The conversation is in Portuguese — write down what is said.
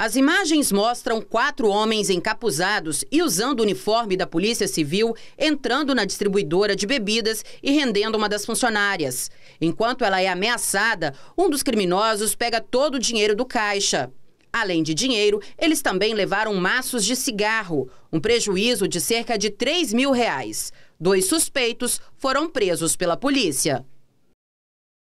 As imagens mostram quatro homens encapuzados e usando o uniforme da Polícia Civil entrando na distribuidora de bebidas e rendendo uma das funcionárias. Enquanto ela é ameaçada, um dos criminosos pega todo o dinheiro do caixa. Além de dinheiro, eles também levaram maços de cigarro, um prejuízo de cerca de 3 mil reais. Dois suspeitos foram presos pela polícia.